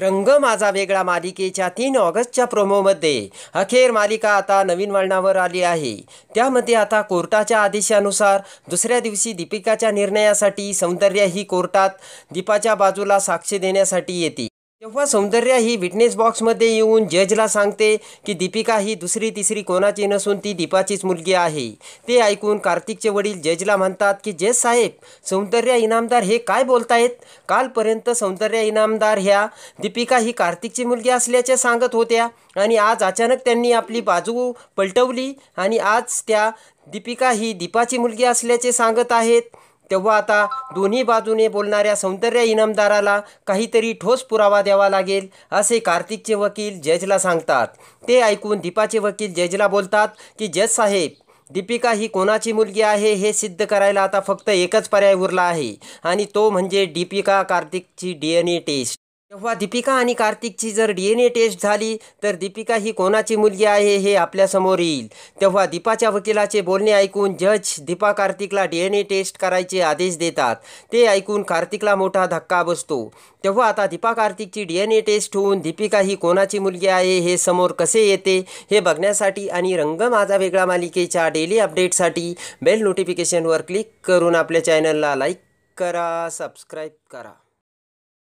रंग माझा वेगळा मालिकेच्या तीन ऑगस्टच्या प्रोमोमध्ये अखेर मालिका आता नवीन वळणावर आली आहे त्यामध्ये आता कोर्टाच्या आदेशानुसार दुसऱ्या दिवशी दीपिकाच्या निर्णयासाठी सौंदर्य ही कोर्टात दीपाच्या बाजूला साक्षी देण्यासाठी येते तेव्हा सौंदर्या ही विटनेस बॉक्समध्ये येऊन जजला सांगते की दीपिका ही दुसरी तिसरी कोणाची नसून ती दीपाचीच मुलगी आहे ते ऐकून कार्तिकचे वडील जजला म्हणतात की जज साहेब सौंदर्या इनामदार हे काय बोलतायत कालपर्यंत सौंदर्या इनामदार ह्या दीपिका ही कार्तिकची मुलगी असल्याचे सांगत होत्या आणि आज अचानक त्यांनी आपली बाजू पलटवली आणि आज त्या दीपिका ही दीपाची मुलगी असल्याचे सांगत आहेत तेव्हा आता दोन्ही बाजूने बोलणाऱ्या सौंदर्य इनामदाराला काहीतरी ठोस पुरावा द्यावा लागेल असे कार्तिकचे वकील जजला सांगतात ते ऐकून दीपाचे वकील जजला बोलतात की जज साहेब दीपिका ही कोणाची मुलगी आहे हे सिद्ध करायला आता फक्त एकच पर्याय उरला आहे आणि तो म्हणजे दीपिका कार्तिकची डी एन ए टेस्ट तेव्हा दीपिका आणि कार्तिकची जर डी एन ए टेस्ट झाली तर दीपिका ही कोणाची मुलगी आहे हे आपल्यासमोर येईल तेव्हा दीपाच्या वकिलाचे बोलणे ऐकून जज दीपा कार्तिकला डी एन ए टेस्ट करायचे आदेश देतात ते ऐकून कार्तिकला मोठा धक्का बसतो तेव्हा आता दीपा कार्तिकची डी एन ए टेस्ट होऊन दीपिका ही कोणाची मुलगी आहे हे समोर कसे येते हे बघण्यासाठी आणि रंग माझा वेगळा मालिकेच्या डेली अपडेटसाठी बेल नोटिफिकेशनवर क्लिक करून आपल्या चॅनलला लाईक करा सबस्क्राईब करा